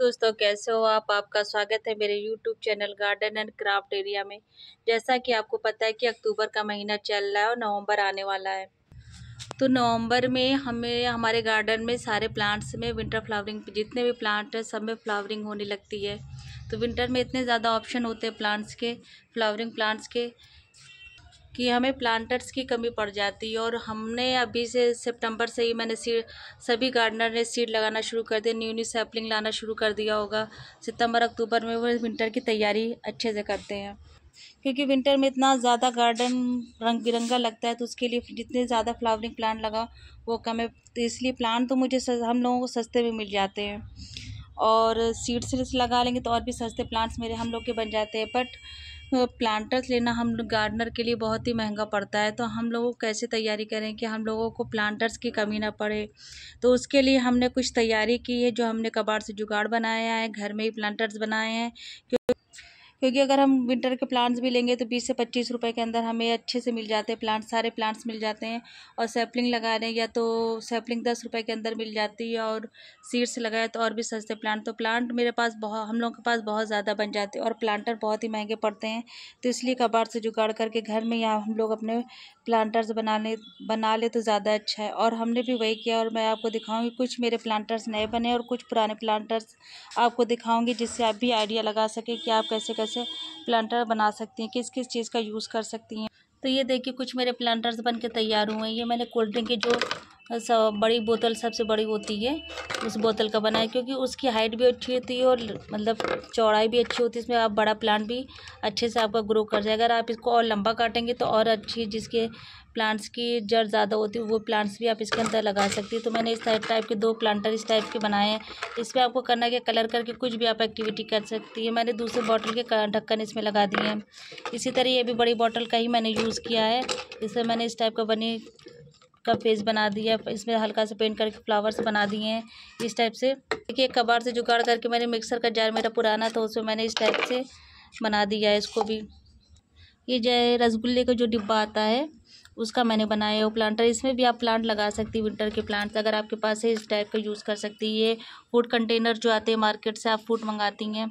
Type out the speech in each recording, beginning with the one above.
दोस्तों कैसे हो आप आपका स्वागत है मेरे YouTube channel garden and craft area में जैसा कि आपको पता है कि अक्टूबर का महीना चल रहा है और नवंबर आने वाला है तो नवंबर में हमें हमारे गार्डन में सारे प्लांट्स में विंटर फ्लावरिंग जितने भी प्लांट हैं सब में फ्लावरिंग होने लगती है तो विंटर में इतने ज़्यादा ऑप्शन होते हैं प्लांट्स के फ्लावरिंग प्लांट्स के कि हमें प्लांटर्स की कमी पड़ जाती है और हमने अभी से सितंबर से ही मैंने सीड सभी गार्डनर ने सीड लगाना शुरू कर दिया न्यू न्यू सैपलिंग लाना शुरू कर दिया होगा सितंबर अक्टूबर में वो विंटर की तैयारी अच्छे से करते हैं क्योंकि विंटर में इतना ज़्यादा गार्डन रंग बिरंगा लगता है तो उसके लिए जितने ज़्यादा फ्लावरिंग प्लांट लगा वो कम है तो इसलिए प्लांट तो मुझे हम लोगों को सस्ते में मिल जाते हैं और सीड्स लगा लेंगे तो और भी सस्ते प्लांट्स मेरे हम लोग के बन जाते हैं बट प्लांटर्स लेना हम गार्डनर के लिए बहुत ही महंगा पड़ता है तो हम लोगों को कैसे तैयारी करें कि हम लोगों को प्लांटर्स की कमी ना पड़े तो उसके लिए हमने कुछ तैयारी की है जो हमने कबाड़ से जुगाड़ बनाया है घर में ही प्लांटर्स बनाए हैं क्योंकि अगर हम विंटर के प्लांट्स भी लेंगे तो बीस से पच्चीस रुपए के अंदर हमें अच्छे से मिल जाते हैं प्लांट्स सारे प्लांट्स मिल जाते हैं और सैपलिंग लगा रहे हैं या तो सैपलिंग दस रुपए के अंदर मिल जाती है और सीड्स लगाए तो और भी सस्ते प्लांट तो प्लांट मेरे पास बहुत हम लोगों के पास बहुत ज़्यादा बन जाते हैं और प्लांटर बहुत ही महंगे पड़ते हैं तो इसलिए कबाड़ से जुगाड़ करके घर में यहाँ हम लोग अपने प्लांटर्स बनाने बना ले तो ज़्यादा अच्छा है और हमने भी वही किया और मैं आपको दिखाऊँगी कुछ मेरे प्लांटर्स नए बने और कुछ पुराने प्लांटर्स आपको दिखाऊँगी जिससे आप भी आइडिया लगा सकें कि आप कैसे कैसे कैसे प्लांटर बना सकती हैं किस किस चीज़ का यूज़ कर सकती हैं तो ये देखिए कुछ मेरे प्लांटर्स बन के तैयार हुए हैं ये मैंने कोल्ड ड्रिंक के जो सब बड़ी बोतल सबसे बड़ी होती है उस बोतल का बनाए क्योंकि उसकी हाइट भी अच्छी होती है और मतलब चौड़ाई भी अच्छी होती है इसमें आप बड़ा प्लांट भी अच्छे से आपका ग्रो कर जाए अगर आप इसको और लंबा काटेंगे तो और अच्छी जिसके प्लांट्स की जड़ ज़्यादा होती है वो प्लांट्स भी आप इसके अंदर लगा सकती हैं तो मैंने इस टाइप टाइप के दो प्लांटर इस टाइप के बनाए हैं इसमें आपको करना क्या कलर करके कुछ भी आप एक्टिविटी कर सकती है मैंने दूसरे बॉटल के ढक्कन इसमें लगा दिए हैं इसी तरह ये भी बड़ी बॉटल का ही मैंने यूज़ किया है इसमें मैंने इस टाइप का बनी का फेस बना दिया इसमें हल्का सा पेंट करके फ्लावर्स बना दिए हैं इस टाइप से देखिए कबाड़ से जुगाड़ करके मैंने मिक्सर का जार मेरा पुराना था उसमें मैंने इस टाइप से बना दिया है इसको भी ये जो है रसगुल्ले का जो डिब्बा आता है उसका मैंने बनाया है प्लांटर इसमें भी आप प्लांट लगा सकती विंटर के प्लांट्स अगर आपके पास है इस टाइप का यूज़ कर सकती है फूड कंटेनर जो आते हैं मार्केट से आप फूड मंगाती हैं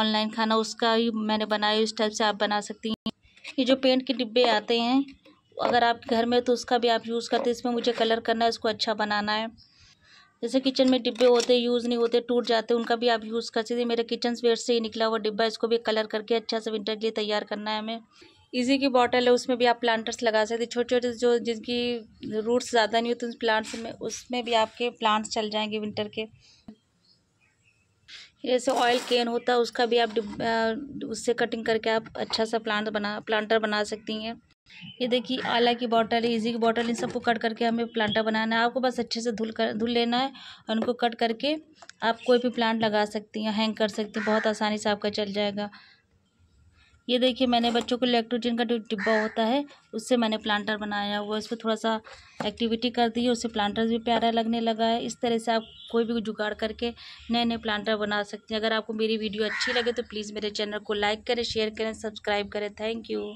ऑनलाइन खाना उसका ही मैंने बनाया इस टाइप से आप बना सकती हैं ये जो पेंट के डिब्बे आते हैं अगर आपके घर में तो उसका भी आप यूज़ करते हैं इसमें मुझे कलर करना है इसको अच्छा बनाना है जैसे किचन में डिब्बे होते यूज़ नहीं होते टूट जाते उनका भी आप यूज़ कर सकते हैं मेरे किचन वेयर से ही निकला हुआ डिब्बा इसको भी कलर करके अच्छा से विंटर के लिए तैयार करना है हमें इजी की बॉटल है उसमें भी आप प्लांटर्स लगा सकते छोटे छोटे जो जिनकी रूट्स ज़्यादा नहीं होते उन प्लांट्स में उसमें भी आपके प्लांट्स चल जाएंगे विंटर के जैसे ऑयल केन होता है उसका भी आप उससे कटिंग करके आप अच्छा सा प्लांट बना प्लांटर बना सकती हैं ये देखिए आला की बॉटल इजी की बॉटल इन सबको कट करके हमें प्लांटा बनाना है आपको बस अच्छे से धुल कर धुल लेना है और उनको कट करके आप कोई भी प्लांट लगा सकती हैं हैंग कर सकती हैं बहुत आसानी से आपका चल जाएगा ये देखिए मैंने बच्चों को इलेक्ट्रोजन का जो डिब्बा होता है उससे मैंने प्लांटर बनाया हुआ उस पर थोड़ा सा एक्टिविटी कर दी है उससे प्लांटर भी प्यारा लगने लगा है इस तरह से आप कोई भी जुगाड़ करके नए नए प्लांटर बना सकते हैं अगर आपको मेरी वीडियो अच्छी लगे तो प्लीज़ मेरे चैनल को लाइक करें शेयर करें सब्सक्राइब करें थैंक यू